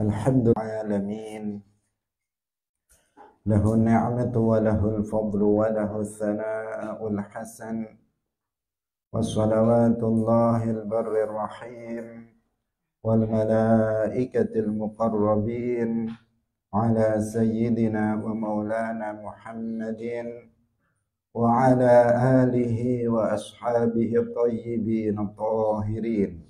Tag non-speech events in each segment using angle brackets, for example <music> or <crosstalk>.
الحمد للعالمين له النعمة وله الفضل وله الثناء الحسن وصلوات الله البر الرحيم والملائكة المقربين على سيدنا ومولانا محمد وعلى آله وأصحابه الطيبين الطاهرين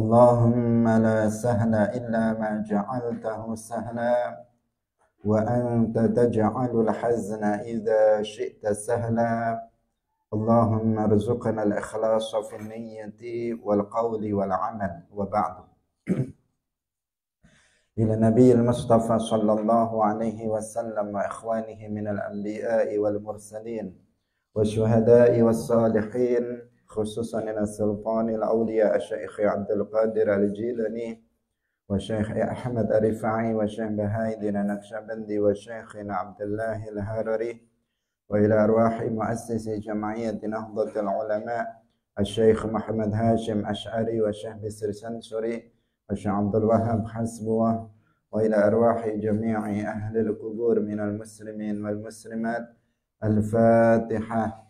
اللهم لا سهل إلا ما جعلته سهلا وأنت تجعل الحزن إذا شئت سهلا اللهم ارزقنا الإخلاص في النية والقول والعمل وبعد إلى نبي المصطفى صلى الله عليه وسلم وإخوانه من الأنبياء والمرسلين والشهداء والصالحين خصوصا إلى سلطان الأولياء الشيخ عبد القادر الجيلاني والشيخ أحمد الرفاعي والشيخ بهاي الدين النقشبندي والشيخ عبد الله الهرري وإلى أرواح مؤسس جمعية نهضة العلماء الشيخ محمد هاشم أشعري والشيخ بسر سنسوري والشيخ عبد الوهاب حسبوه وإلى أرواح جميع أهل القبور من المسلمين والمسلمات الفاتحة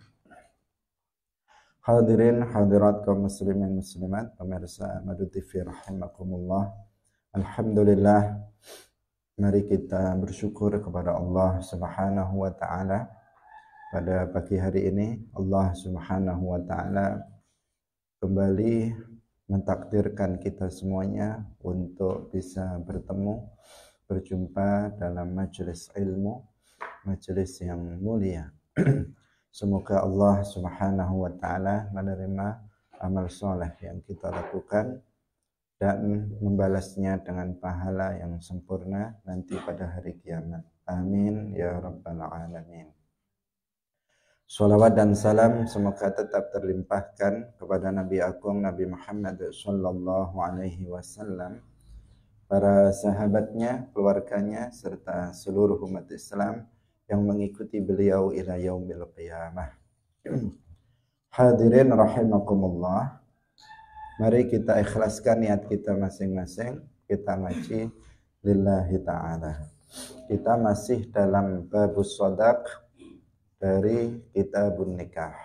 Hadirin hadirat kaum muslimin muslimat pemirsa Madu TV rahimakumullah. Alhamdulillah mari kita bersyukur kepada Allah Subhanahu wa taala pada pagi hari ini Allah Subhanahu wa taala kembali mentakdirkan kita semuanya untuk bisa bertemu berjumpa dalam majelis ilmu majelis yang mulia <clears throat> Semoga Allah Subhanahu wa taala menerima amal soleh yang kita lakukan dan membalasnya dengan pahala yang sempurna nanti pada hari kiamat. Amin ya rabbal alamin. Salawat dan salam semoga tetap terlimpahkan kepada Nabi Agung Nabi Muhammad Sallallahu Alaihi Wasallam, para sahabatnya, keluarganya, serta seluruh umat Islam yang mengikuti beliau ila yaumil qiyamah. <clears throat> Hadirin rahimakumullah. Mari kita ikhlaskan niat kita masing-masing. Kita ngaji lillahi ta'ala. Kita masih dalam babus sadaq dari kitabun nikah.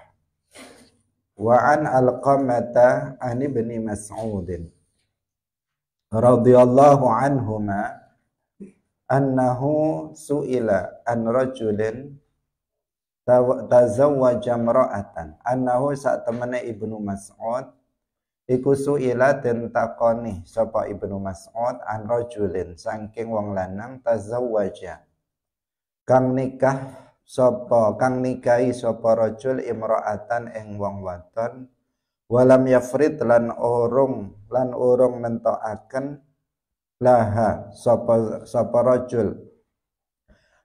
Wa an alqamata an ibni mas'udin radhiyallahu anhuma annahu su'ila an rajulin tazawwaja imra'atan annahu sak temene Ibnu Mas'ud iku su'ila den takoni sapa Ibnu Mas'ud an rajulin saking wong lanang tazawwaja kang nikah sapa kang nikahi sapa rajul imra'atan ing wong wadon walam yafrid lan urung lan urung nentokaken laha sapa sapa rajul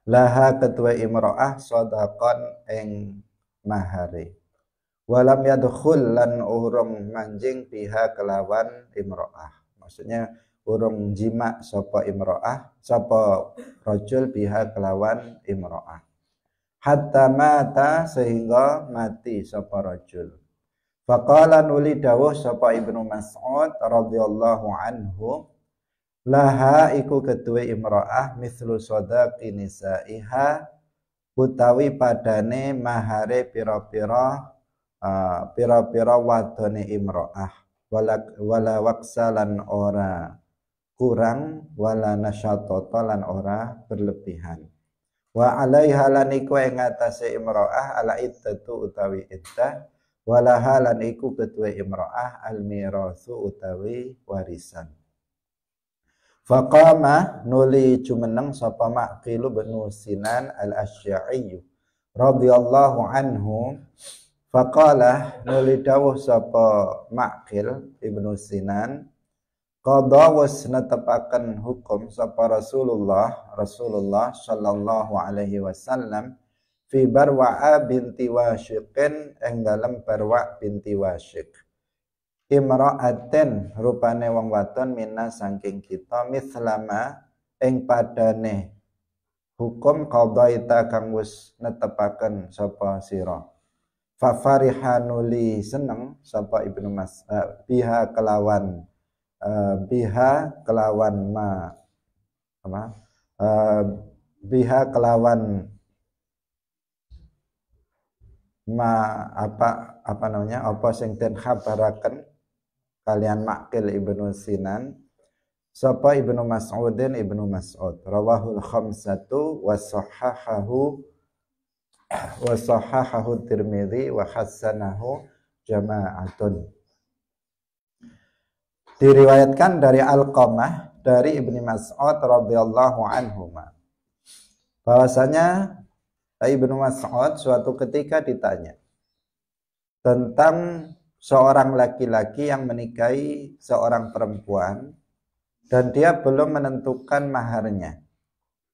laha ketua imro'ah sodakon eng mahari walam yadkhul lan urung manjing piha kelawan imro'ah maksudnya urung jima sapa imro'ah sapa rajul piha kelawan imro'ah hatta mata sehingga mati sapa rajul faqala nuli dawuh sapa ibnu mas'ud radhiyallahu anhu laha iku kedue imro'ah mislu sodaqi iha utawi padane mahare piro-piro uh, piro-piro wadone imro'ah walak wala waksalan ora kurang wala nasyatoto lan ora berlebihan wa alaiha lan iku yang ngatasi imro'ah ala iddatu utawi iddah wala halan iku kedue imro'ah al utawi warisan Faqama nuli jumeneng sapa Ma'qil bin Sinan al asyi radhiyallahu anhu faqala nuli dawuh sapa Ma'qil Ibnu Sinan qada was natapaken hukum sapa Rasulullah Rasulullah sallallahu alaihi wasallam fi barwa binti Wasyiqin ing dalem Barwa' binti Wasyiq imra'atin rupane wong wadon minna saking kita mislama ing padane hukum qadaita kang wis netepaken sapa sira fa farihanuli seneng sapa ibnu mas uh, biha kelawan uh, biha kelawan ma apa uh, biha kelawan ma apa apa namanya apa sing den khabaraken kalian Makil ibnu Sinan Sapa ibnu Mas'udin ibnu Mas'ud rawahul khamsatu wasohahahu wasohahahu Tirmidzi wa hassanahu jama'atun diriwayatkan dari al Al-Qamah dari Ibnu Mas'ud radhiyallahu anhu bahwasanya Ibnu Mas'ud suatu ketika ditanya tentang seorang laki-laki yang menikahi seorang perempuan dan dia belum menentukan maharnya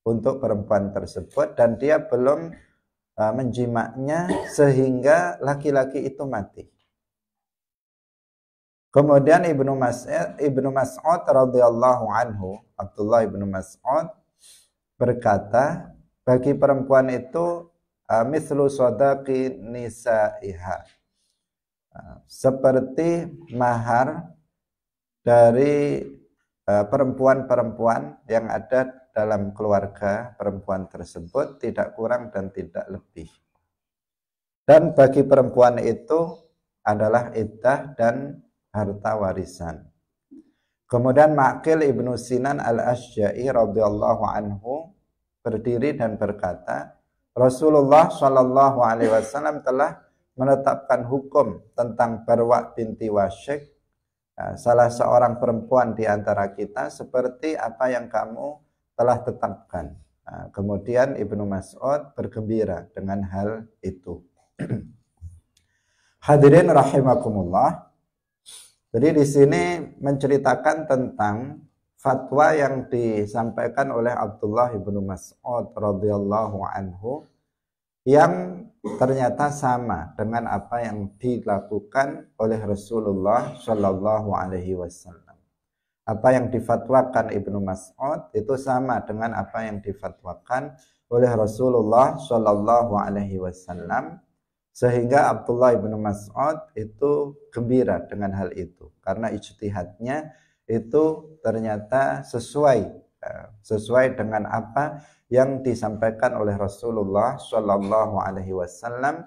untuk perempuan tersebut dan dia belum uh, menjimaknya sehingga laki-laki itu mati. Kemudian Ibnu Mas'ud Ibnu Mas'ud radhiyallahu anhu, Abdullah Ibnu Mas'ud berkata, bagi perempuan itu uh, mithlu sadaqi nisa'iha Nah, seperti mahar dari eh, perempuan-perempuan yang ada dalam keluarga perempuan tersebut tidak kurang dan tidak lebih. Dan bagi perempuan itu adalah iddah dan harta warisan. Kemudian Ma'qil Ibnu Sinan Al-Asja'i radhiyallahu anhu berdiri dan berkata, Rasulullah shallallahu alaihi wasallam telah menetapkan hukum tentang Barwa binti Wasyik, ya, salah seorang perempuan di antara kita seperti apa yang kamu telah tetapkan. Ya, kemudian Ibnu Mas'ud bergembira dengan hal itu. <clears throat> Hadirin rahimakumullah. Jadi di sini menceritakan tentang fatwa yang disampaikan oleh Abdullah ibnu Mas'ud radhiyallahu anhu yang ternyata sama dengan apa yang dilakukan oleh Rasulullah Shallallahu Alaihi Wasallam. Apa yang difatwakan Ibnu Mas'ud itu sama dengan apa yang difatwakan oleh Rasulullah Shallallahu Alaihi Wasallam sehingga Abdullah ibnu Mas'ud itu gembira dengan hal itu karena ijtihadnya itu ternyata sesuai sesuai dengan apa yang disampaikan oleh Rasulullah Shallallahu Alaihi Wasallam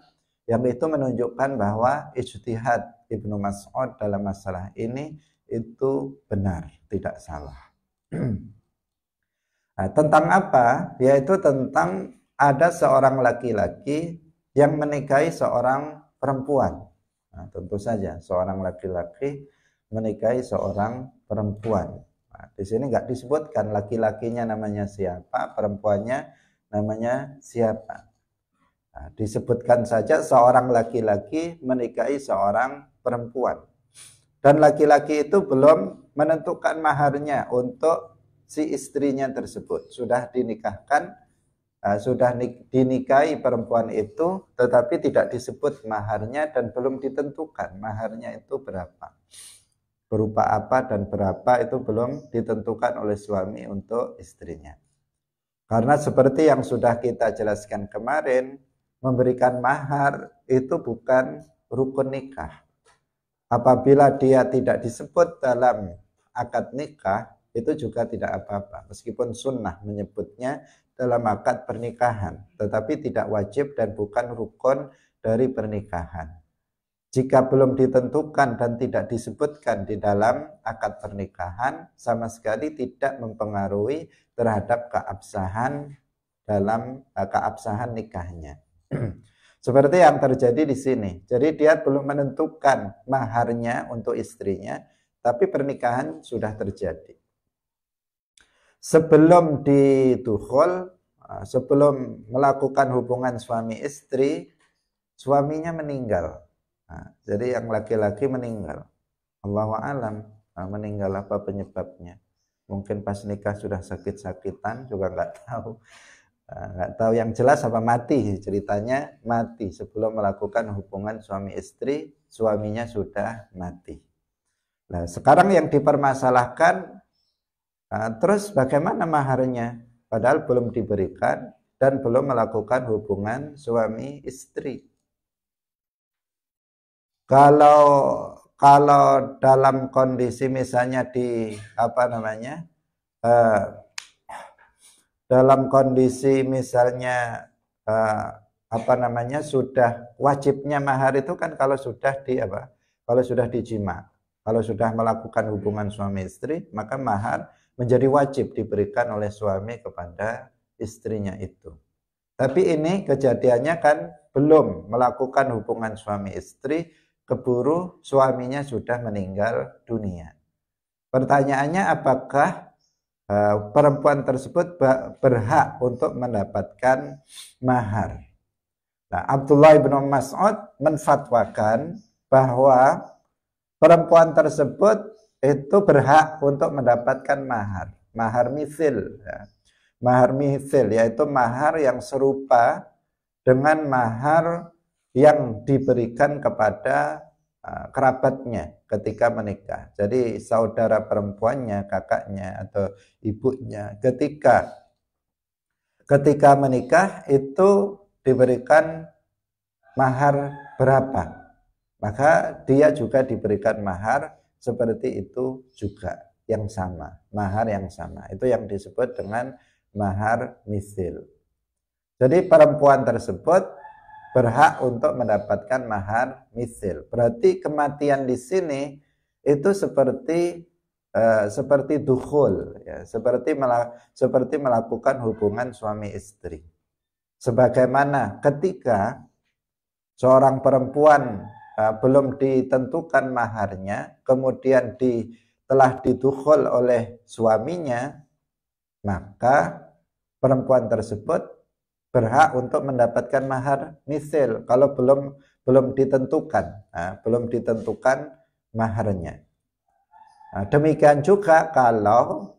yang itu menunjukkan bahwa ijtihad Ibnu Mas'ud dalam masalah ini itu benar, tidak salah. <clears throat> nah, tentang apa? Yaitu tentang ada seorang laki-laki yang menikahi seorang perempuan. Nah, tentu saja seorang laki-laki menikahi seorang perempuan. Nah, di sini nggak disebutkan laki-lakinya namanya siapa, perempuannya namanya siapa. Nah, disebutkan saja seorang laki-laki menikahi seorang perempuan. Dan laki-laki itu belum menentukan maharnya untuk si istrinya tersebut. Sudah dinikahkan, eh, sudah dinikahi perempuan itu, tetapi tidak disebut maharnya dan belum ditentukan maharnya itu berapa berupa apa dan berapa itu belum ditentukan oleh suami untuk istrinya. Karena seperti yang sudah kita jelaskan kemarin, memberikan mahar itu bukan rukun nikah. Apabila dia tidak disebut dalam akad nikah, itu juga tidak apa-apa. Meskipun sunnah menyebutnya dalam akad pernikahan, tetapi tidak wajib dan bukan rukun dari pernikahan. Jika belum ditentukan dan tidak disebutkan di dalam akad pernikahan, sama sekali tidak mempengaruhi terhadap keabsahan dalam eh, keabsahan nikahnya. <clears throat> Seperti yang terjadi di sini. Jadi dia belum menentukan maharnya untuk istrinya, tapi pernikahan sudah terjadi. Sebelum dituhul, eh, sebelum melakukan hubungan suami istri, suaminya meninggal Nah, jadi yang laki-laki meninggal. Allah alam nah, meninggal apa penyebabnya. Mungkin pas nikah sudah sakit-sakitan juga nggak <laughs> tahu. Nah, nggak nah, tahu yang jelas apa mati ceritanya mati sebelum melakukan hubungan suami istri suaminya sudah mati. Nah sekarang yang dipermasalahkan nah, terus bagaimana maharnya padahal belum diberikan dan belum melakukan hubungan suami istri. Kalau kalau dalam kondisi misalnya di apa namanya? Uh, dalam kondisi misalnya uh, apa namanya sudah wajibnya mahar itu kan kalau sudah di apa? Kalau sudah dijima, kalau sudah melakukan hubungan suami istri, maka mahar menjadi wajib diberikan oleh suami kepada istrinya itu. Tapi ini kejadiannya kan belum melakukan hubungan suami istri, keburu suaminya sudah meninggal dunia. Pertanyaannya apakah eh, perempuan tersebut berhak untuk mendapatkan mahar? Nah, Abdullah bin Mas'ud menfatwakan bahwa perempuan tersebut itu berhak untuk mendapatkan mahar, mahar mithil. Ya. Mahar mithil yaitu mahar yang serupa dengan mahar yang diberikan kepada ah, kerabatnya ketika menikah. Jadi saudara perempuannya, kakaknya atau ibunya ketika ketika menikah itu diberikan mahar berapa? Maka dia juga diberikan mahar seperti itu juga yang sama, mahar yang sama. Itu yang disebut dengan mahar misil. Jadi perempuan tersebut berhak untuk mendapatkan mahar misil. Berarti kematian di sini itu seperti uh, seperti dukhul ya, seperti melak seperti melakukan hubungan suami istri. Sebagaimana ketika seorang perempuan uh, belum ditentukan maharnya, kemudian di telah didukhul oleh suaminya, maka perempuan tersebut berhak untuk mendapatkan mahar misil kalau belum belum ditentukan, nah, belum ditentukan maharnya. Nah, demikian juga kalau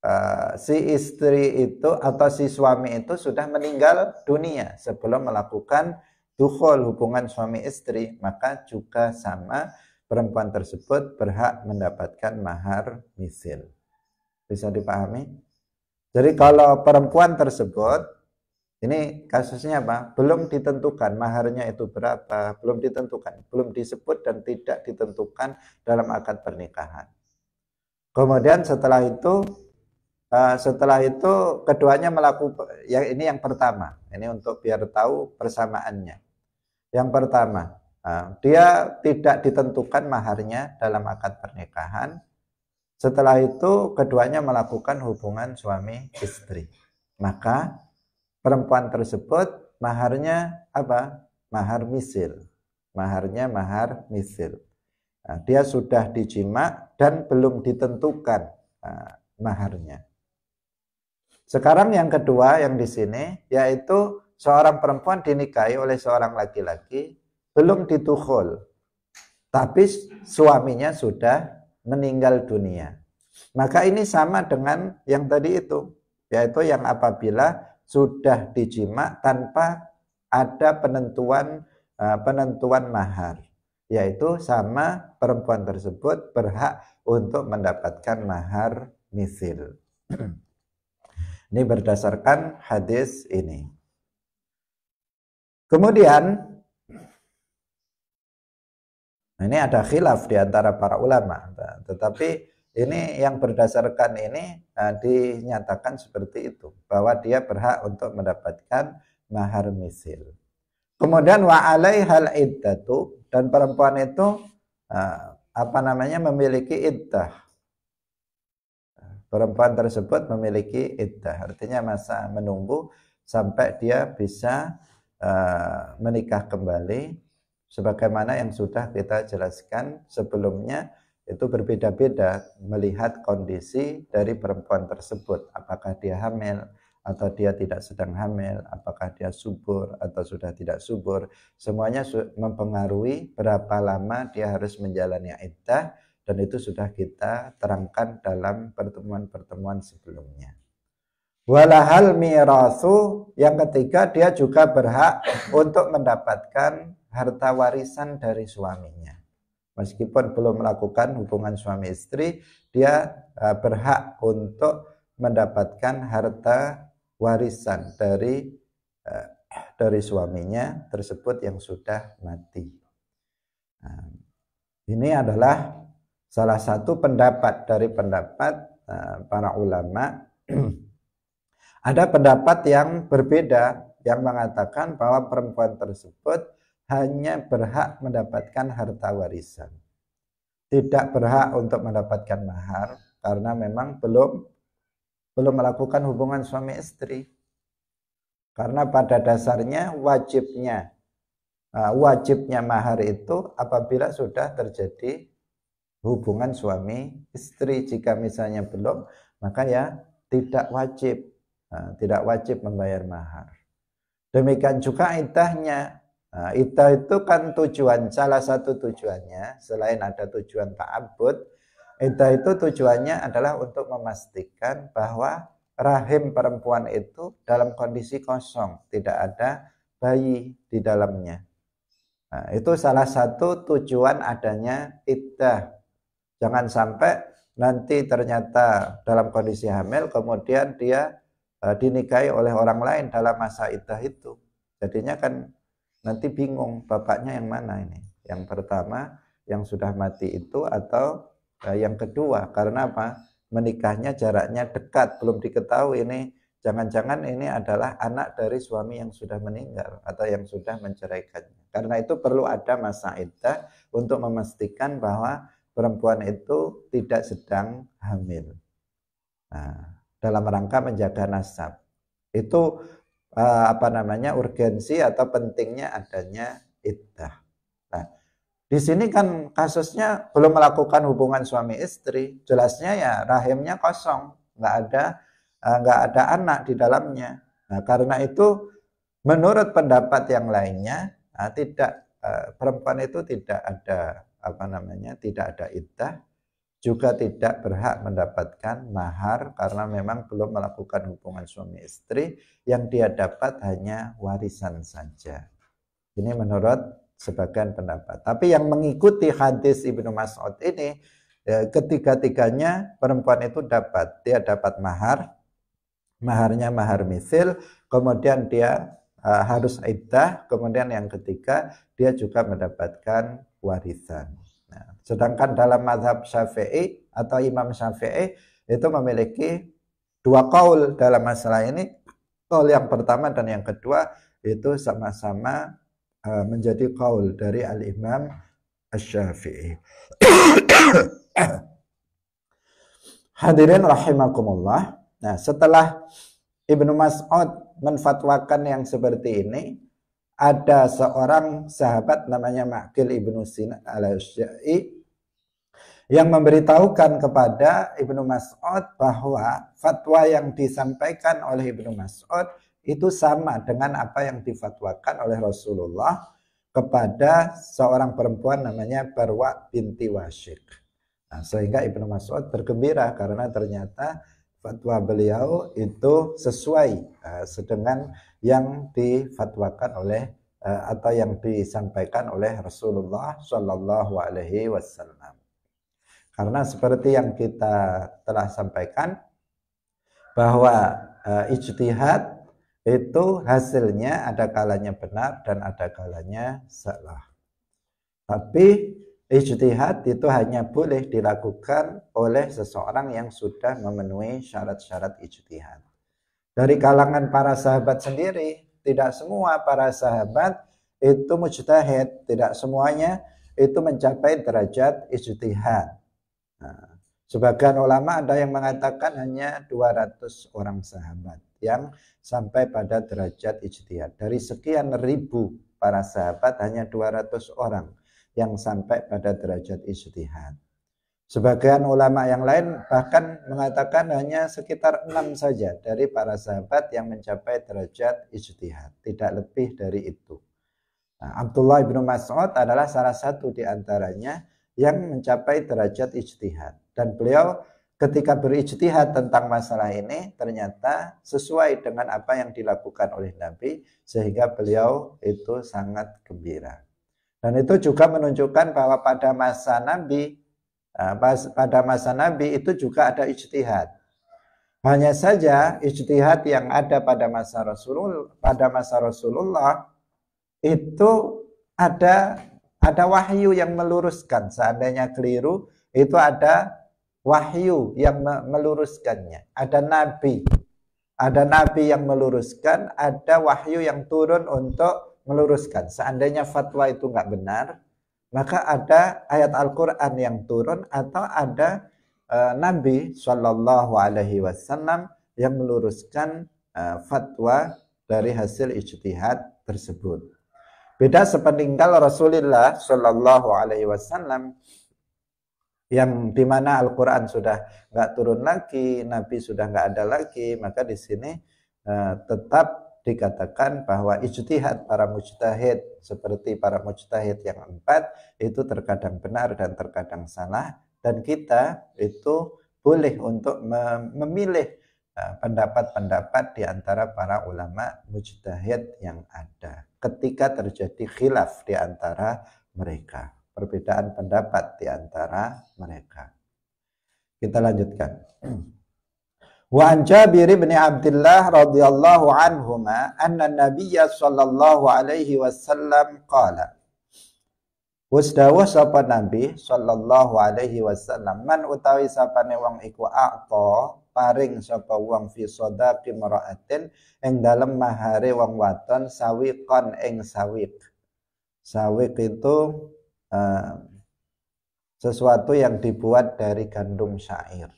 uh, si istri itu atau si suami itu sudah meninggal dunia sebelum melakukan dukhol hubungan suami istri, maka juga sama perempuan tersebut berhak mendapatkan mahar misil. Bisa dipahami? Jadi kalau perempuan tersebut ini kasusnya apa? Belum ditentukan maharnya itu berapa, belum ditentukan, belum disebut dan tidak ditentukan dalam akad pernikahan. Kemudian setelah itu eh, setelah itu keduanya melakukan yang ini yang pertama. Ini untuk biar tahu persamaannya. Yang pertama, eh, dia tidak ditentukan maharnya dalam akad pernikahan. Setelah itu keduanya melakukan hubungan suami istri. Maka perempuan tersebut maharnya apa? Mahar misil. Maharnya mahar misil. Nah, dia sudah dijima dan belum ditentukan nah, maharnya. Sekarang yang kedua yang di sini yaitu seorang perempuan dinikahi oleh seorang laki-laki belum dituhul. Tapi suaminya sudah meninggal dunia. Maka ini sama dengan yang tadi itu, yaitu yang apabila sudah dijima tanpa ada penentuan eh, penentuan mahar yaitu sama perempuan tersebut berhak untuk mendapatkan mahar misil. <clears throat> ini berdasarkan hadis ini. Kemudian nah ini ada khilaf di antara para ulama, tetapi ini yang berdasarkan ini uh, dinyatakan seperti itu bahwa dia berhak untuk mendapatkan mahar misil. Kemudian wa hal iddatu dan perempuan itu uh, apa namanya memiliki iddah. Perempuan tersebut memiliki iddah, artinya masa menunggu sampai dia bisa uh, menikah kembali sebagaimana yang sudah kita jelaskan sebelumnya itu berbeda-beda melihat kondisi dari perempuan tersebut. Apakah dia hamil atau dia tidak sedang hamil, apakah dia subur atau sudah tidak subur. Semuanya mempengaruhi berapa lama dia harus menjalani iddah dan itu sudah kita terangkan dalam pertemuan-pertemuan sebelumnya. Walahal mirasu yang ketiga dia juga berhak untuk mendapatkan harta warisan dari suaminya meskipun belum melakukan hubungan suami istri, dia e, berhak untuk mendapatkan harta warisan dari e, dari suaminya tersebut yang sudah mati. Nah, ini adalah salah satu pendapat dari pendapat e, para ulama. <clears throat> Ada pendapat yang berbeda yang mengatakan bahwa perempuan tersebut hanya berhak mendapatkan harta warisan. Tidak berhak untuk mendapatkan mahar karena memang belum belum melakukan hubungan suami istri. Karena pada dasarnya wajibnya e, wajibnya mahar itu apabila sudah terjadi hubungan suami istri. Jika misalnya belum, maka ya tidak wajib e, tidak wajib membayar mahar. Demikian juga idahnya Nah, ita itu kan tujuan salah satu tujuannya selain ada tujuan ta'abbud, ita itu tujuannya adalah untuk memastikan bahwa rahim perempuan itu dalam kondisi kosong, tidak ada bayi di dalamnya. Nah, itu salah satu tujuan adanya iddah. Jangan sampai nanti ternyata dalam kondisi hamil kemudian dia eh, dinikahi oleh orang lain dalam masa iddah itu. Jadinya kan Nanti bingung bapaknya yang mana ini. Yang pertama yang sudah mati itu atau uh, yang kedua. Karena apa? Menikahnya jaraknya dekat, belum diketahui ini. Jangan-jangan ini adalah anak dari suami yang sudah meninggal atau yang sudah menceraikannya. Karena itu perlu ada masa iddah untuk memastikan bahwa perempuan itu tidak sedang hamil. Nah, dalam rangka menjaga nasab. Itu Eh, apa namanya urgensi atau pentingnya adanya iddah. Nah, di sini kan kasusnya belum melakukan hubungan suami istri, jelasnya ya rahimnya kosong, nggak ada eh, nggak ada anak di dalamnya. Nah, karena itu menurut pendapat yang lainnya nah, tidak perempuan itu tidak ada apa namanya tidak ada iddah juga tidak berhak mendapatkan mahar karena memang belum melakukan hubungan suami istri yang dia dapat hanya warisan saja. Ini menurut sebagian pendapat. Tapi yang mengikuti hadis Ibnu Mas'ud ini ya, ketiga-tiganya perempuan itu dapat. Dia dapat mahar, maharnya mahar misil, kemudian dia eh, harus iddah, kemudian yang ketiga dia juga mendapatkan warisan. Nah, sedangkan dalam madhab syafi'i atau imam syafi'i itu memiliki dua kaul dalam masalah ini. Kaul yang pertama dan yang kedua itu sama-sama e, menjadi kaul dari al-imam syafi'i. <coughs> Hadirin rahimakumullah. Nah, setelah Ibnu Mas'ud menfatwakan yang seperti ini, ada seorang sahabat namanya Makil Ibnu Sina al yang memberitahukan kepada Ibnu Mas'ud bahwa fatwa yang disampaikan oleh Ibnu Mas'ud itu sama dengan apa yang difatwakan oleh Rasulullah kepada seorang perempuan namanya Barwa binti Wasik. Nah, sehingga Ibnu Mas'ud bergembira karena ternyata fatwa beliau itu sesuai uh, eh, dengan yang difatwakan oleh eh, atau yang disampaikan oleh Rasulullah Shallallahu Alaihi Wasallam. Karena seperti yang kita telah sampaikan bahwa eh, ijtihad itu hasilnya ada kalanya benar dan ada kalanya salah. Tapi ijtihad itu hanya boleh dilakukan oleh seseorang yang sudah memenuhi syarat-syarat ijtihad. Dari kalangan para sahabat sendiri, tidak semua para sahabat itu mujtahid, tidak semuanya itu mencapai derajat ijtihad. Nah, sebagian ulama ada yang mengatakan hanya 200 orang sahabat yang sampai pada derajat ijtihad. Dari sekian ribu para sahabat hanya 200 orang yang sampai pada derajat ijtihad. Sebagian ulama yang lain bahkan mengatakan hanya sekitar enam saja dari para sahabat yang mencapai derajat ijtihad, tidak lebih dari itu. Nah, Abdullah bin Mas'ud adalah salah satu di antaranya yang mencapai derajat ijtihad dan beliau ketika berijtihad tentang masalah ini ternyata sesuai dengan apa yang dilakukan oleh Nabi sehingga beliau itu sangat gembira. Dan itu juga menunjukkan bahwa pada masa Nabi Ah, pada masa Nabi itu juga ada ijtihad. Hanya saja ijtihad yang ada pada masa Rasulullah, pada masa Rasulullah itu ada ada wahyu yang meluruskan. Seandainya keliru, itu ada wahyu yang meluruskannya. Ada nabi. Ada nabi yang meluruskan, ada wahyu yang turun untuk meluruskan. Seandainya fatwa itu nggak benar, maka ada ayat Al-Quran yang turun atau ada uh, Nabi Shallallahu Alaihi Wasallam yang meluruskan uh, fatwa dari hasil ijtihad tersebut. Beda sepeninggal Rasulullah Shallallahu Alaihi Wasallam yang dimana Al-Quran sudah nggak turun lagi, Nabi sudah nggak ada lagi, maka di sini uh, tetap dikatakan bahwa ijtihad para mujtahid seperti para mujtahid yang empat itu terkadang benar dan terkadang salah dan kita itu boleh untuk memilih e, pendapat-pendapat di antara para ulama mujtahid yang ada ketika terjadi khilaf di antara mereka perbedaan pendapat di antara mereka kita lanjutkan <clears throat> Wa an Jabir bin Abdullah radhiyallahu anhuma anna Nabiyya sallallahu alaihi wasallam qala Wis dawuh sapa Nabi sallallahu alaihi wasallam man utawi sapane wong iku aqta paring sapa wong fi sadaqi mar'atin ing dalem mahare wong waton sawiqan ing sawiq sawiq itu uh, sesuatu yang dibuat dari gandum syair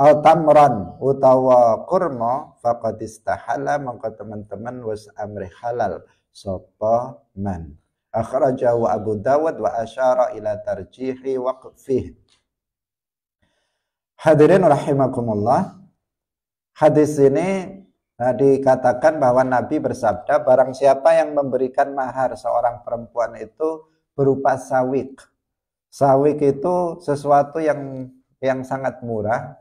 au tamran utawa kurma faqad istahala maka teman-teman was amri halal sapa man akhrajahu Abu Dawud wa asyara ila tarjihi waqfih Hadirin rahimakumullah Hadis ini nah, dikatakan bahwa Nabi bersabda barang siapa yang memberikan mahar seorang perempuan itu berupa sawik. Sawik itu sesuatu yang yang sangat murah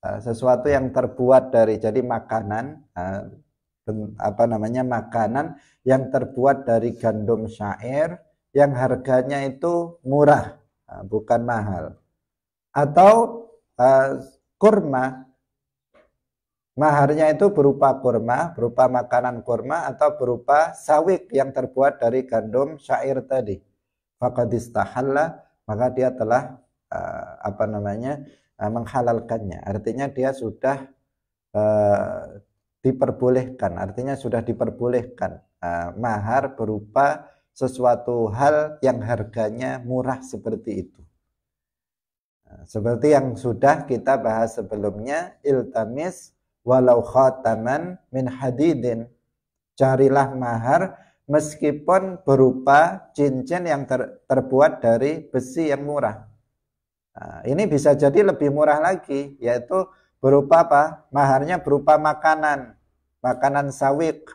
Eh, sesuatu yang terbuat dari jadi makanan eh, apa namanya makanan yang terbuat dari gandum syair yang harganya itu murah eh, bukan mahal atau kurma maharnya itu berupa kurma berupa makanan kurma atau berupa sawik yang terbuat dari gandum syair tadi maka maka dia telah apa namanya Ah, menghalalkannya. Artinya dia sudah uh, diperbolehkan, artinya sudah diperbolehkan uh, mahar berupa sesuatu hal yang harganya murah seperti itu. Uh, seperti yang sudah kita bahas sebelumnya, iltamis walau khataman min hadidin. Carilah mahar meskipun berupa cincin yang ter terbuat dari besi yang murah. Nah, ini bisa jadi lebih murah lagi, yaitu berupa apa? Maharnya berupa makanan, makanan sawik,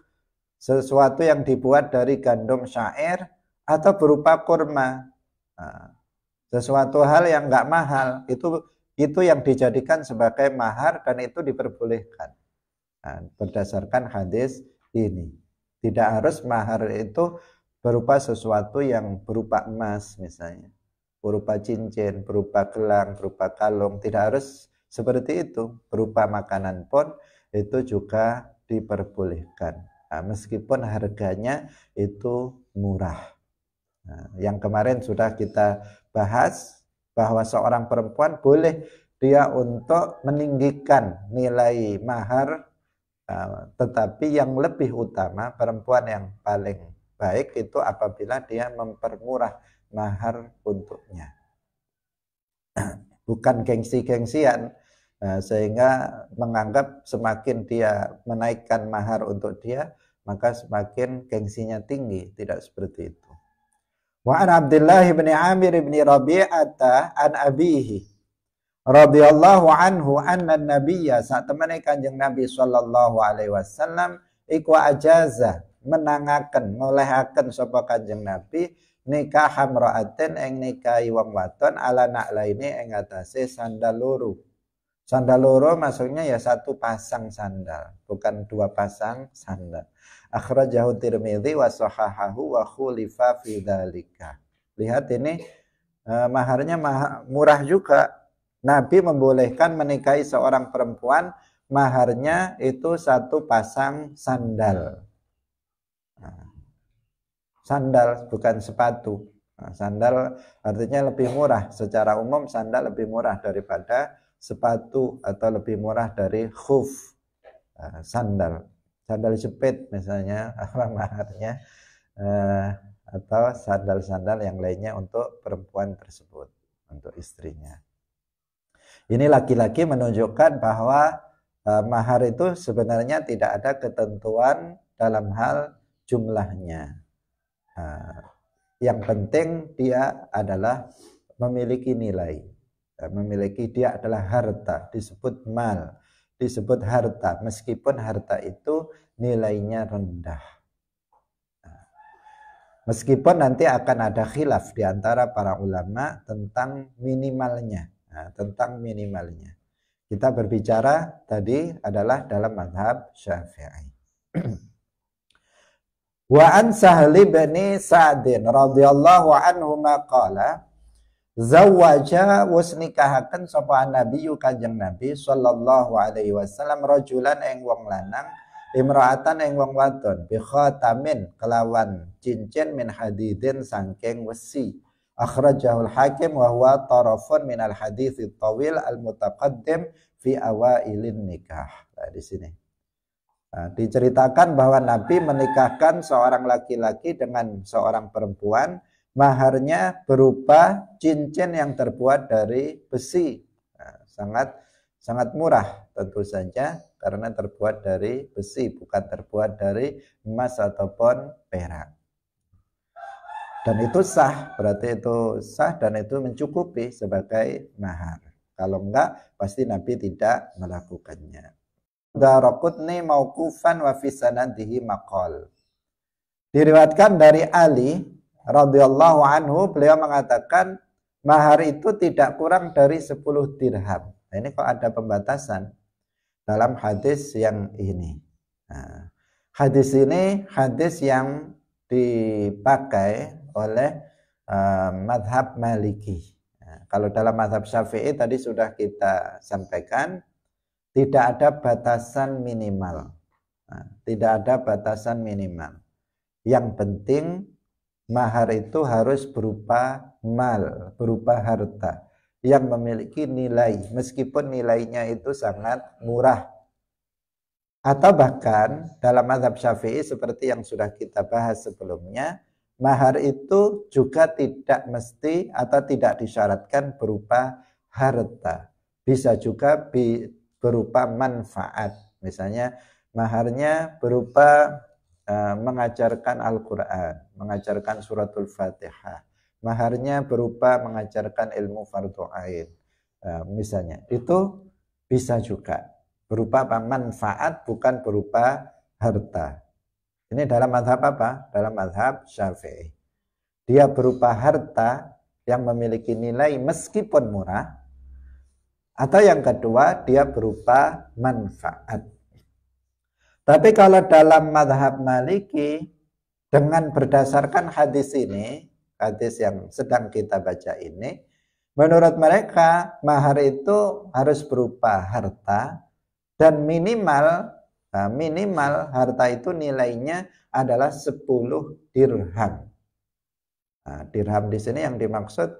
sesuatu yang dibuat dari gandum syair atau berupa kurma. Nah, sesuatu hal yang nggak mahal itu itu yang dijadikan sebagai mahar dan itu diperbolehkan nah, berdasarkan hadis ini tidak harus mahar itu berupa sesuatu yang berupa emas misalnya berupa cincin, berupa gelang, berupa kalung, tidak harus seperti itu, berupa makanan pun itu juga diperbolehkan. Nah, meskipun harganya itu murah. Nah, yang kemarin sudah kita bahas bahwa seorang perempuan boleh dia untuk meninggikan nilai mahar, uh, tetapi yang lebih utama perempuan yang paling baik itu apabila dia mempermurah mahar untuknya. <clears throat> Bukan gengsi-gengsian ya, eh, sehingga menganggap semakin dia menaikkan mahar untuk dia maka semakin gengsinya tinggi tidak seperti itu. Wa Abdullah bin Amir bin Rabi'ata an abihi radhiyallahu anhu anna nabiyya saat temani kanjeng Nabi sallallahu alaihi wasallam iku ajaza menangaken ngolehaken sapa kanjeng Nabi nikah hamraatin eng nikahi wong waton ala naklaini eng ngatasi sandal loro. Sandal loro maksudnya ya satu pasang sandal, bukan dua pasang sandal. Akhrajahu tirmidhi wa sahahahu wa khulifa fi Lihat ini eh, maharnya murah juga. Nabi membolehkan menikahi seorang perempuan maharnya itu satu pasang sandal. Nah, sandal bukan sepatu. Nah, sandal artinya lebih murah. Secara umum sandal lebih murah daripada sepatu atau lebih murah dari khuf. Nah, sandal. Sandal jepit misalnya <laughs> apa maharnya eh, atau sandal-sandal yang lainnya untuk perempuan tersebut, untuk istrinya. Ini laki-laki menunjukkan bahwa eh, mahar itu sebenarnya tidak ada ketentuan dalam hal jumlahnya yang penting dia adalah memiliki nilai memiliki dia adalah harta disebut mal disebut harta meskipun harta itu nilainya rendah meskipun nanti akan ada khilaf di antara para ulama tentang minimalnya tentang minimalnya kita berbicara tadi adalah dalam madhab syafi'i <clears throat> Wa an Sahli bin Sa'din radhiyallahu anhu maqala Zawaja wis nikahaken sapa Nabi Kanjeng Nabi sallallahu alaihi wasallam rajulan ing wong lanang imra'atan ing wong wadon bi khatamin kelawan cincin min hadidin sangking wesi akhrajahu al-hakim wa huwa tarafun min al-hadits tawil al-mutaqaddim fi awailin nikah. Nah, di sini. Nah, diceritakan bahwa Nabi menikahkan seorang laki-laki dengan seorang perempuan, maharnya berupa cincin yang terbuat dari besi. Nah, sangat sangat murah tentu saja karena terbuat dari besi, bukan terbuat dari emas ataupun perak. Dan itu sah, berarti itu sah dan itu mencukupi sebagai mahar. Kalau enggak, pasti Nabi tidak melakukannya darakutni mauqufan wa fi sanadihi maqal. Diriwatkan dari Ali radhiyallahu anhu beliau mengatakan mahar itu tidak kurang dari 10 dirham. Nah, ini kok ada pembatasan dalam hadis yang ini. Nah, hadis ini hadis yang dipakai oleh uh, madhab Maliki. Nah, kalau dalam madhab Syafi'i tadi sudah kita sampaikan tidak ada batasan minimal. Nah, tidak ada batasan minimal. Yang penting mahar itu harus berupa mal, berupa harta yang memiliki nilai meskipun nilainya itu sangat murah. Atau bahkan dalam mazhab Syafi'i seperti yang sudah kita bahas sebelumnya, mahar itu juga tidak mesti atau tidak disyaratkan berupa harta. Bisa juga berupa manfaat. Misalnya maharnya berupa uh, mengajarkan Al-Qur'an, mengajarkan suratul Fatihah. Maharnya berupa mengajarkan ilmu fardhu ain. Uh, misalnya itu bisa juga berupa apa? manfaat bukan berupa harta. Ini dalam mazhab apa? Dalam mazhab Syafi'i. Dia berupa harta yang memiliki nilai meskipun murah atau yang kedua, dia berupa manfaat. Tapi kalau dalam madhab maliki, dengan berdasarkan hadis ini, hadis yang sedang kita baca ini, menurut mereka mahar itu harus berupa harta dan minimal nah, minimal harta itu nilainya adalah 10 dirham. Nah, dirham di sini yang dimaksud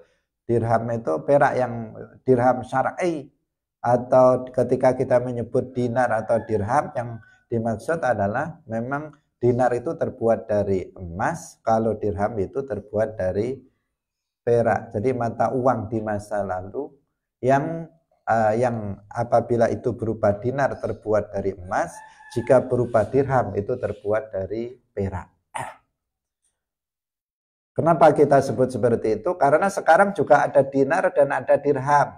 dirham itu perak yang dirham syar'i atau ketika kita menyebut dinar atau dirham yang dimaksud adalah memang dinar itu terbuat dari emas, kalau dirham itu terbuat dari perak. Jadi mata uang di masa lalu yang uh, yang apabila itu berupa dinar terbuat dari emas, jika berupa dirham itu terbuat dari perak. Kenapa kita sebut seperti itu? Karena sekarang juga ada dinar dan ada dirham.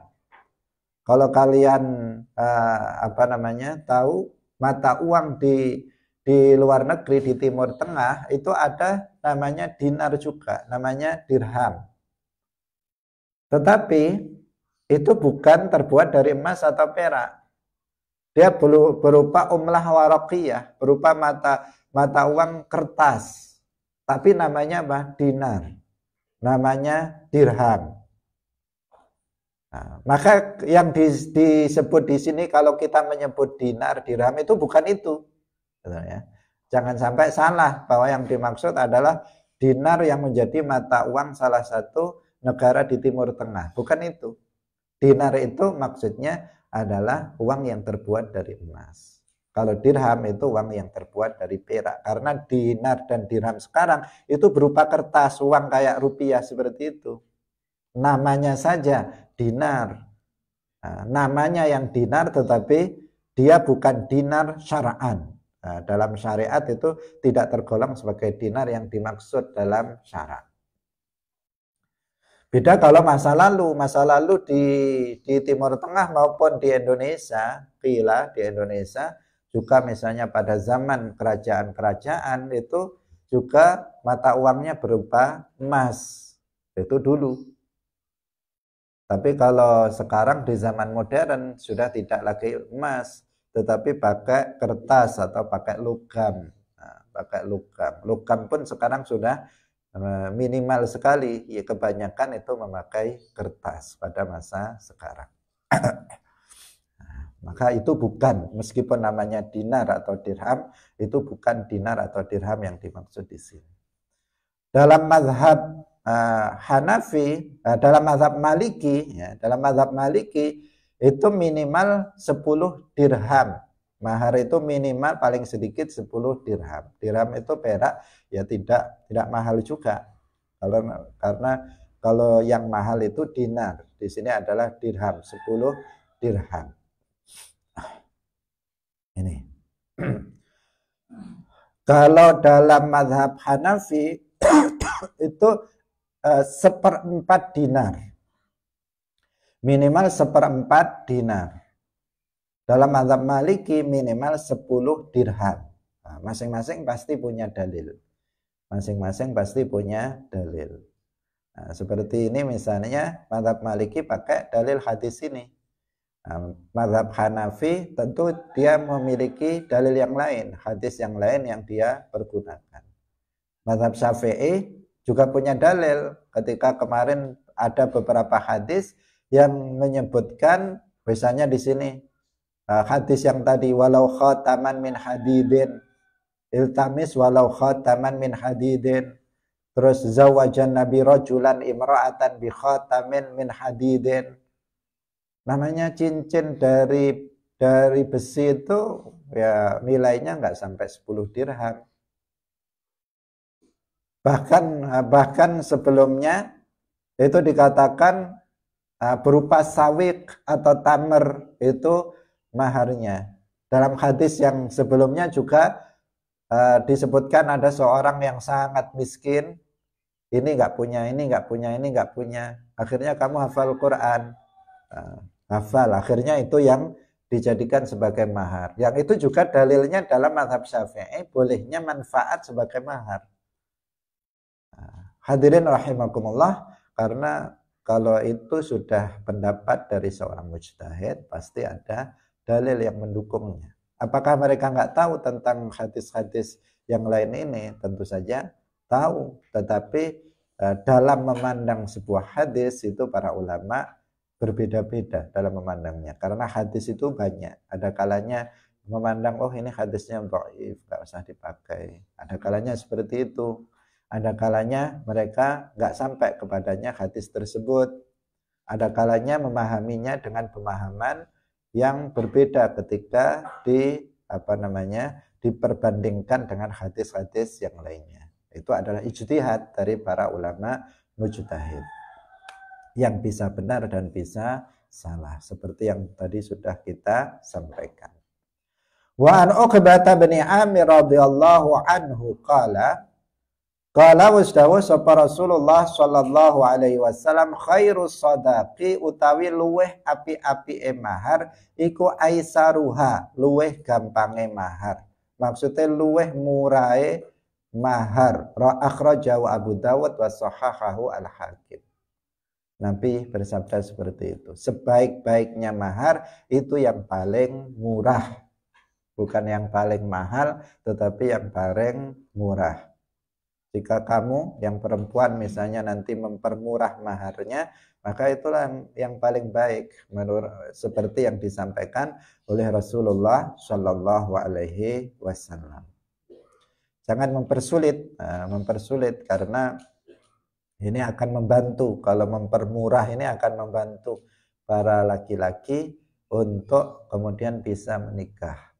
Kalau kalian eh, apa namanya tahu mata uang di di luar negeri di Timur Tengah itu ada namanya dinar juga, namanya dirham. Tetapi itu bukan terbuat dari emas atau perak. Dia berupa umlah warokiyah, berupa mata mata uang kertas tapi namanya apa? Dinar. Namanya dirham. Nah, maka yang di, disebut di sini kalau kita menyebut dinar dirham itu bukan itu, ya. Jangan sampai salah bahwa yang dimaksud adalah dinar yang menjadi mata uang salah satu negara di Timur Tengah. Bukan itu. Dinar itu maksudnya adalah uang yang terbuat dari emas. Kalau dirham itu uang yang terbuat dari perak. Karena dinar dan dirham sekarang itu berupa kertas uang kayak rupiah seperti itu. Namanya saja dinar. Nah, namanya yang dinar tetapi dia bukan dinar syara'an. Nah, dalam syariat itu tidak tergolong sebagai dinar yang dimaksud dalam syarat. Beda kalau masa lalu, masa lalu di di Timur Tengah maupun di Indonesia, kila di Indonesia juga misalnya pada zaman kerajaan-kerajaan itu juga mata uangnya berupa emas itu dulu tapi kalau sekarang di zaman modern sudah tidak lagi emas tetapi pakai kertas atau pakai logam nah, pakai logam logam pun sekarang sudah e, minimal sekali ya kebanyakan itu memakai kertas pada masa sekarang <clears throat> Maka itu bukan, meskipun namanya dinar atau dirham, itu bukan dinar atau dirham yang dimaksud di sini. Dalam mazhab uh, Hanafi, uh, dalam mazhab Maliki, ya, dalam mazhab Maliki itu minimal 10 dirham. Mahar itu minimal paling sedikit 10 dirham. Dirham itu perak, ya tidak tidak mahal juga. Kalau karena kalau yang mahal itu dinar, di sini adalah dirham, 10 dirham. Ini. Kalau dalam madhab Hanafi <coughs> itu eh, seperempat dinar. Minimal seperempat dinar. Dalam madhab Maliki minimal 10 dirham. Nah, masing-masing nah, pasti punya dalil. Masing-masing pasti punya dalil. Nah, seperti ini misalnya madhab Maliki pakai dalil hadis ini. Nah, madhab Hanafi tentu dia memiliki dalil yang lain, hadis yang lain yang dia pergunakan. Madhab Syafi'i juga punya dalil ketika kemarin ada beberapa hadis yang menyebutkan misalnya di sini eh, hadis yang tadi walau khataman min hadidin iltamis walau khataman min hadidin terus zawajan nabi rajulan imra'atan bi khatamin min hadidin namanya cincin dari dari besi itu ya nilainya nggak sampai 10 dirham. Bahkan bahkan sebelumnya itu dikatakan eh, berupa sawik atau tamer itu maharnya. Dalam hadis yang sebelumnya juga eh, disebutkan ada seorang yang sangat miskin, ini nggak punya, ini nggak punya, ini nggak punya. Akhirnya kamu hafal Quran. Nah, hafal. Akhirnya itu yang dijadikan sebagai mahar. Yang itu juga dalilnya dalam madhab syafi'i bolehnya manfaat sebagai mahar. Hadirin rahimakumullah karena kalau itu sudah pendapat dari seorang mujtahid pasti ada dalil yang mendukungnya. Apakah mereka nggak tahu tentang hadis-hadis yang lain ini? Tentu saja tahu, tetapi eh, dalam memandang sebuah hadis itu para ulama berbeda-beda dalam memandangnya karena hadis itu banyak ada kalanya memandang oh ini hadisnya doif gak usah dipakai ada kalanya seperti itu ada kalanya mereka nggak sampai kepadanya hadis tersebut ada kalanya memahaminya dengan pemahaman yang berbeda ketika di apa namanya diperbandingkan dengan hadis-hadis yang lainnya itu adalah ijtihad dari para ulama mujtahid yang bisa benar dan bisa salah seperti yang tadi sudah kita sampaikan. Wa an Uqbah bin Amir radhiyallahu anhu qala Qala wasdawu sapa Rasulullah sallallahu alaihi wasallam khairu sadaqi utawi luweh api-api e mahar iku aisaruha luweh gampange mahar. Maksudnya luweh murai mahar. Ra akhrajahu Abu Dawud wa sahahahu Al Hakim. Nabi bersabda seperti itu. Sebaik-baiknya mahar itu yang paling murah. Bukan yang paling mahal, tetapi yang paling murah. Jika kamu yang perempuan misalnya nanti mempermurah maharnya, maka itulah yang, paling baik menurut seperti yang disampaikan oleh Rasulullah Shallallahu Alaihi Wasallam. Jangan mempersulit, nah, mempersulit karena ini akan membantu kalau mempermurah ini akan membantu para laki-laki untuk kemudian bisa menikah.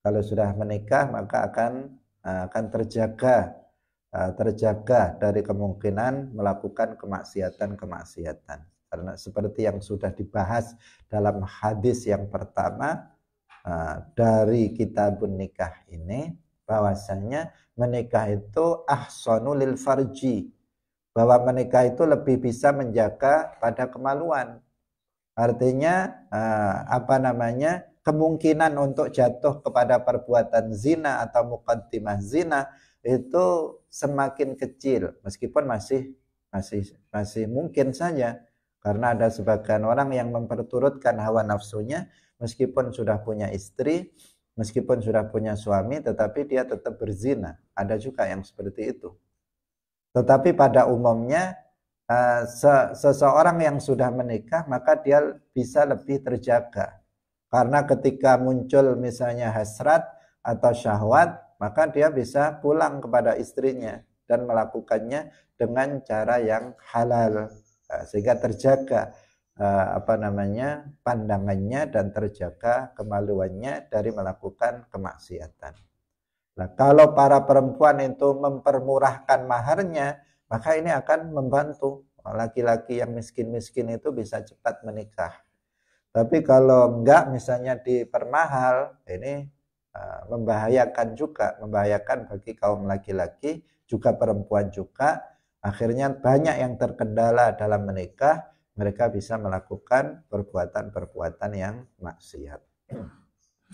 Kalau sudah menikah maka akan eh, akan terjaga eh, terjaga dari kemungkinan melakukan kemaksiatan-kemaksiatan. Karena seperti yang sudah dibahas dalam hadis yang pertama eh, dari kitabun nikah ini bahwasanya menikah itu ahsanul lil farji bahwa menikah itu lebih bisa menjaga pada kemaluan. Artinya eh, apa namanya? kemungkinan untuk jatuh kepada perbuatan zina atau mukaddimah zina itu semakin kecil meskipun masih masih masih mungkin saja karena ada sebagian orang yang memperturutkan hawa nafsunya meskipun sudah punya istri meskipun sudah punya suami tetapi dia tetap berzina ada juga yang seperti itu tetapi pada umumnya uh, se seseorang yang sudah menikah maka dia bisa lebih terjaga. Karena ketika muncul misalnya hasrat atau syahwat, maka dia bisa pulang kepada istrinya dan melakukannya dengan cara yang halal uh, sehingga terjaga uh, apa namanya pandangannya dan terjaga kemaluannya dari melakukan kemaksiatan. Nah, kalau para perempuan itu mempermurahkan maharnya, maka ini akan membantu laki-laki yang miskin-miskin itu bisa cepat menikah. Tapi kalau enggak misalnya dipermahal, ini uh, membahayakan juga, membahayakan bagi kaum laki-laki, juga perempuan juga. Akhirnya banyak yang terkendala dalam menikah, mereka bisa melakukan perbuatan-perbuatan yang maksiat.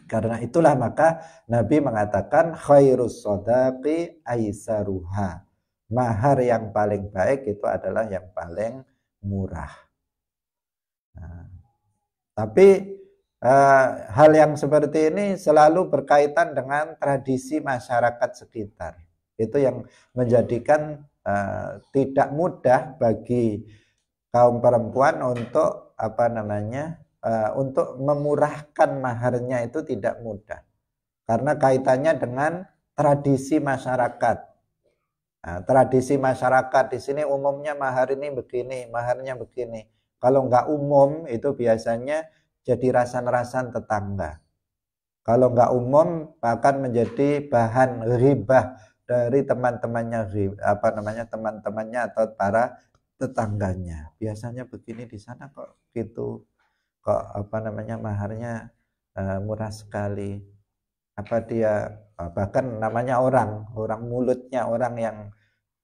Karena itulah maka Nabi mengatakan khairus sodaki aisaruha. Mahar yang paling baik itu adalah yang paling murah. Nah, tapi eh, hal yang seperti ini selalu berkaitan dengan tradisi masyarakat sekitar. Itu yang menjadikan eh, tidak mudah bagi kaum perempuan untuk apa namanya Eh, untuk memurahkan maharnya itu tidak mudah karena kaitannya dengan tradisi masyarakat. Nah, tradisi masyarakat di sini umumnya mahar ini begini, maharnya begini. Kalau nggak umum itu biasanya jadi rasan-rasan tetangga. Kalau nggak umum bahkan menjadi bahan ribah dari teman-temannya apa namanya teman-temannya atau para tetangganya. Biasanya begini di sana kok gitu kok apa namanya maharnya uh, murah sekali apa dia uh, bahkan namanya orang orang mulutnya orang yang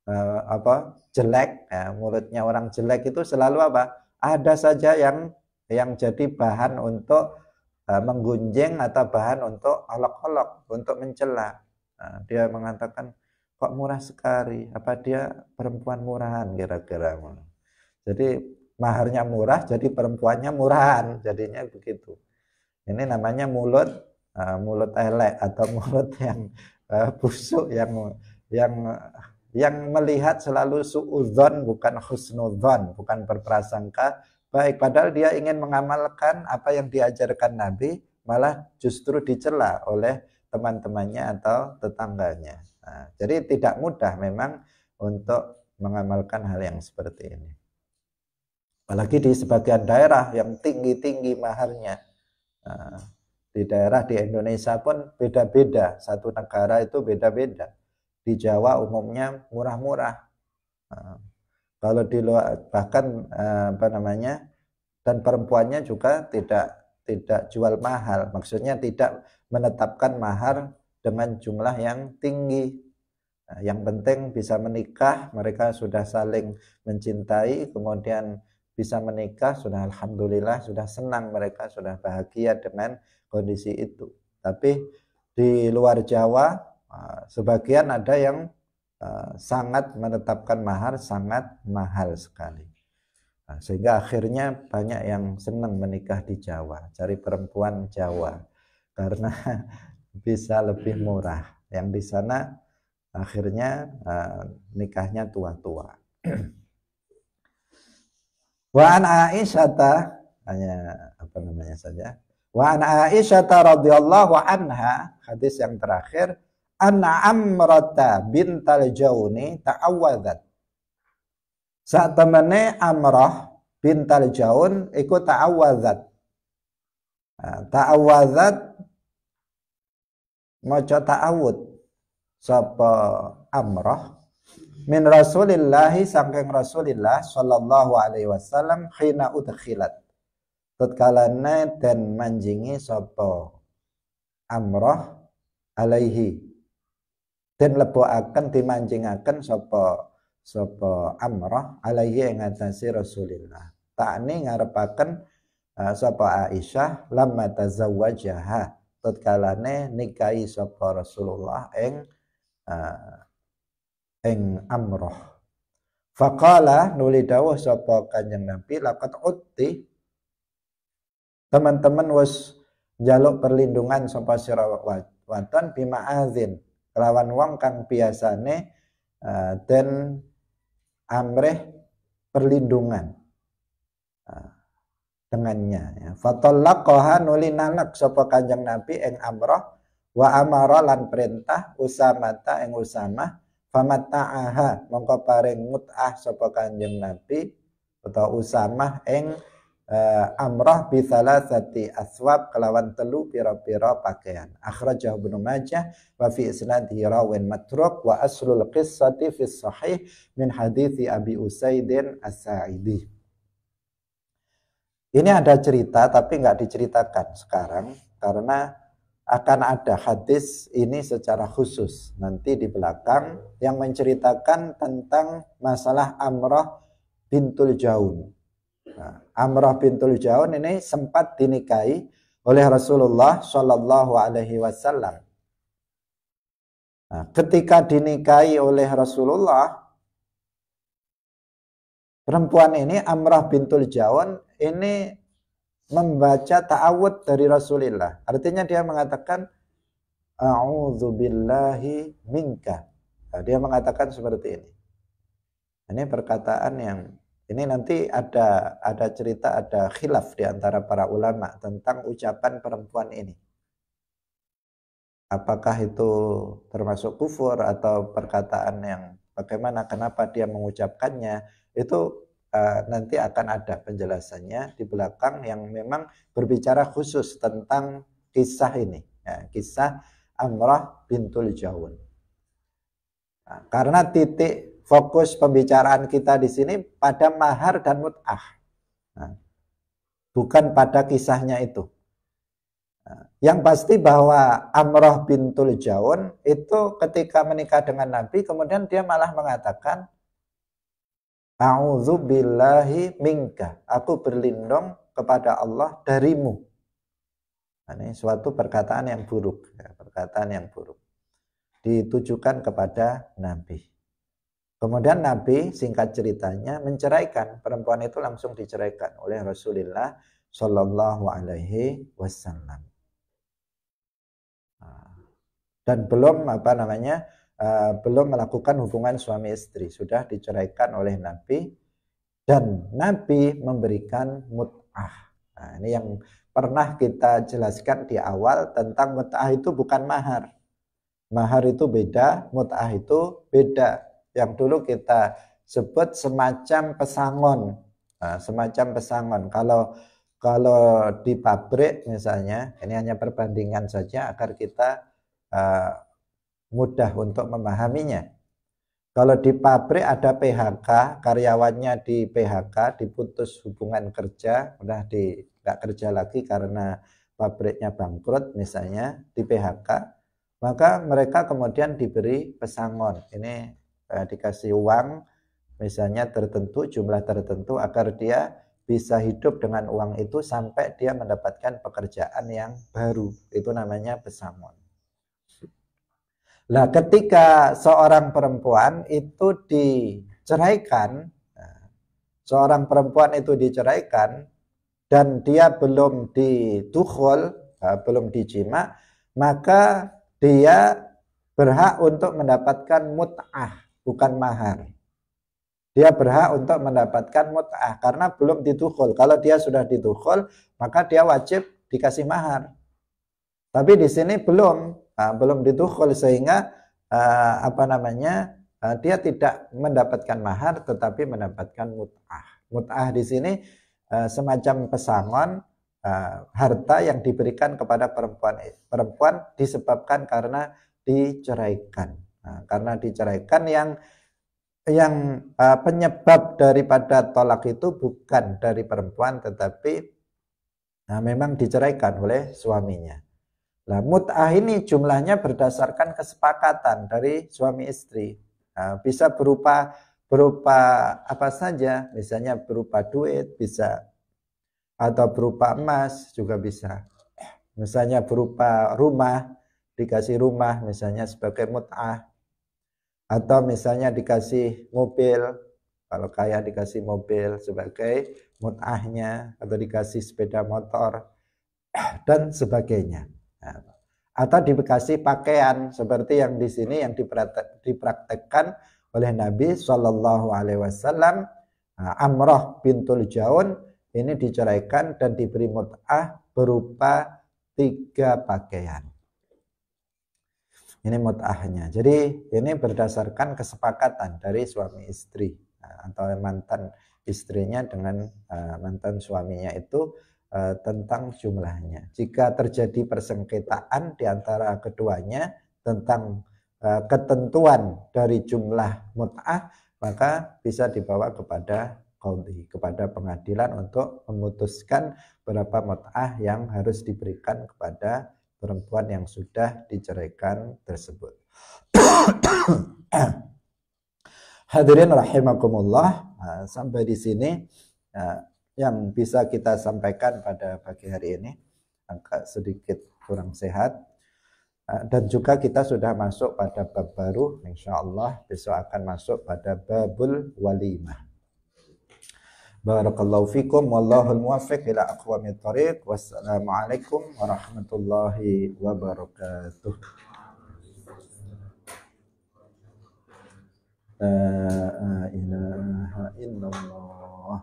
uh, apa jelek ya, mulutnya orang jelek itu selalu apa ada saja yang yang jadi bahan untuk uh, menggunjing atau bahan untuk olok-olok untuk mencela uh, dia mengatakan kok murah sekali apa dia perempuan murahan kira-kira jadi maharnya murah jadi perempuannya murahan jadinya begitu ini namanya mulut eh, mulut elek atau <laughs> mulut yang eh, busuk yang yang yang melihat selalu suudzon bukan husnudzon bukan berprasangka baik padahal dia ingin mengamalkan apa yang diajarkan Nabi malah justru dicela oleh teman-temannya atau tetangganya nah, jadi tidak mudah memang untuk mengamalkan hal yang seperti ini apalagi di sebagian daerah yang tinggi-tinggi maharnya. Nah, di daerah di Indonesia pun beda-beda, satu negara itu beda-beda. Di Jawa umumnya murah-murah. Nah, kalau di luar bahkan eh, apa namanya dan perempuannya juga tidak tidak jual mahal, maksudnya tidak menetapkan mahar dengan jumlah yang tinggi. Nah, yang penting bisa menikah, mereka sudah saling mencintai, kemudian bisa menikah sudah alhamdulillah sudah senang mereka sudah bahagia dengan kondisi itu tapi di luar Jawa eh, sebagian ada yang eh, sangat menetapkan mahar sangat mahal sekali nah, sehingga akhirnya banyak yang senang menikah di Jawa cari perempuan Jawa karena <laughs> bisa lebih murah yang di sana akhirnya eh, nikahnya tua-tua <clears throat> Wa an Aisyata hanya apa namanya saja. Wa an Aisyata radhiyallahu anha hadis yang terakhir anna Amrata bintal Jauni ta'awwadzat. Saat temannya Amrah bintal Jaun ikut ta'awwadzat. mau nah, maca ta'awud sapa Amrah min Rasulillahi sangking Rasulillah sallallahu alaihi wasallam khina udkhilat tatkalane dan manjingi sopo amroh alaihi dan lebo akan dimanjingaken sapa sopo amroh alaihi ing Rasulillah takne ngarepaken uh, sapa Aisyah lamma tazawwajaha ne nikahi sopo Rasulullah ing e, ing amroh faqala nuli dawuh sapa kanjeng nabi laqad utti teman-teman wis jaluk perlindungan sapa sira waton bima azin lawan wong kang biasane dan amreh perlindungan uh, dengannya ya. Fatallaqaha nuli nalak sapa kanjeng nabi ing amroh wa amara lan perintah usamata ing usamah ta'aha mongko paring mut'ah sapa kanjeng Nabi atau Usamah ing uh, amrah bi salasati aswab kelawan telu pira-pira pakaian akhrajah Ibnu Majah wa fi isnadhi rawin matruk wa aslul qissati fi sahih min hadithi Abi Usaidin As-Sa'idi ini ada cerita tapi nggak diceritakan sekarang karena akan ada hadis ini secara khusus nanti di belakang yang menceritakan tentang masalah Amrah bintul Jaun. Nah, Amrah bintul Jaun ini sempat dinikahi oleh Rasulullah Shallallahu Alaihi Wasallam. Nah, ketika dinikahi oleh Rasulullah, perempuan ini Amrah bintul Jaun ini membaca ta'awud dari Rasulullah. Artinya dia mengatakan billahi minka. Nah, dia mengatakan seperti ini. Ini perkataan yang ini nanti ada ada cerita ada khilaf di antara para ulama tentang ucapan perempuan ini. Apakah itu termasuk kufur atau perkataan yang bagaimana kenapa dia mengucapkannya? Itu Eh, nanti akan ada penjelasannya di belakang yang memang berbicara khusus tentang kisah ini, ya, kisah Amrah bintul Jaun. Nah, karena titik fokus pembicaraan kita di sini pada mahar dan mut'ah. Nah, bukan pada kisahnya itu. Nah, yang pasti bahwa Amrah bintul Jaun itu ketika menikah dengan Nabi kemudian dia malah mengatakan A'udzu billahi minka. Aku berlindung kepada Allah darimu. Nah, ini suatu perkataan yang buruk, ya, perkataan yang buruk. Ditujukan kepada Nabi. Kemudian Nabi singkat ceritanya menceraikan perempuan itu langsung diceraikan oleh Rasulullah Shallallahu Alaihi Wasallam. Nah, dan belum apa namanya Eh, belum melakukan hubungan suami istri, sudah diceraikan oleh Nabi dan Nabi memberikan mut'ah. Nah, ini yang pernah kita jelaskan di awal tentang mut'ah itu bukan mahar. Mahar itu beda, mut'ah itu beda. Yang dulu kita sebut semacam pesangon. Nah, semacam pesangon. Kalau kalau di pabrik misalnya, ini hanya perbandingan saja agar kita uh, mudah untuk memahaminya. Kalau di pabrik ada PHK, karyawannya di PHK, diputus hubungan kerja, udah di nggak kerja lagi karena pabriknya bangkrut misalnya di PHK, maka mereka kemudian diberi pesangon. Ini eh, dikasih uang misalnya tertentu, jumlah tertentu agar dia bisa hidup dengan uang itu sampai dia mendapatkan pekerjaan yang baru. Itu namanya pesangon. Nah, ketika seorang perempuan itu diceraikan, nah, seorang perempuan itu diceraikan dan dia belum ditukul, nah, belum dijima, maka dia berhak untuk mendapatkan mut'ah, bukan mahar. Dia berhak untuk mendapatkan mut'ah karena belum ditukul. Kalau dia sudah ditukul, maka dia wajib dikasih mahar. Tapi di sini belum, uh, belum kalau sehingga uh, apa namanya uh, dia tidak mendapatkan mahar tetapi mendapatkan mut'ah. Mut'ah di sini uh, semacam pesangon uh, harta yang diberikan kepada perempuan perempuan disebabkan karena diceraikan. Nah, karena diceraikan yang yang uh, penyebab daripada tolak itu bukan dari perempuan tetapi nah, memang diceraikan oleh suaminya. Nah, mut'ah ini jumlahnya berdasarkan kesepakatan dari suami istri. Nah, bisa berupa berupa apa saja, misalnya berupa duit bisa atau berupa emas juga bisa. Misalnya berupa rumah, dikasih rumah misalnya sebagai mut'ah. Atau misalnya dikasih mobil, kalau kaya dikasih mobil sebagai mut'ahnya atau dikasih sepeda motor dan sebagainya. Nah, atau dikasih pakaian seperti yang di sini yang dipraktekkan oleh Nabi Shallallahu Alaihi Wasallam nah, Amroh bintul Jaun ini diceraikan dan diberi mut'ah berupa tiga pakaian. Ini mut'ahnya. Jadi ini berdasarkan kesepakatan dari suami istri nah, atau mantan istrinya dengan eh, mantan suaminya itu Eh, tentang jumlahnya. Jika terjadi persengketaan di antara keduanya tentang eh, ketentuan dari jumlah mut'ah, maka bisa dibawa kepada kaudi, kepada pengadilan untuk memutuskan berapa mut'ah yang harus diberikan kepada perempuan yang sudah diceraikan tersebut. <coughs> Hadirin rahimakumullah, eh, sampai di sini yang bisa kita sampaikan pada pagi hari ini. Angka sedikit kurang sehat. Ah, dan juga kita sudah masuk pada bab baru, insya Allah besok akan masuk pada babul walimah. Barakallahu fikum, wallahul muwaffiq ila aqwamit tariq. Wassalamualaikum warahmatullahi wabarakatuh. La Inna Allah.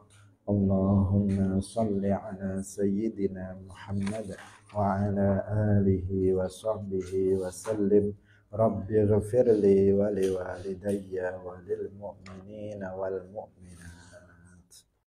اللهم صل على سيدنا محمد وعلى آله وصحبه وسلم رب اغفر لي ولوالدي وللمؤمنين والمؤمنين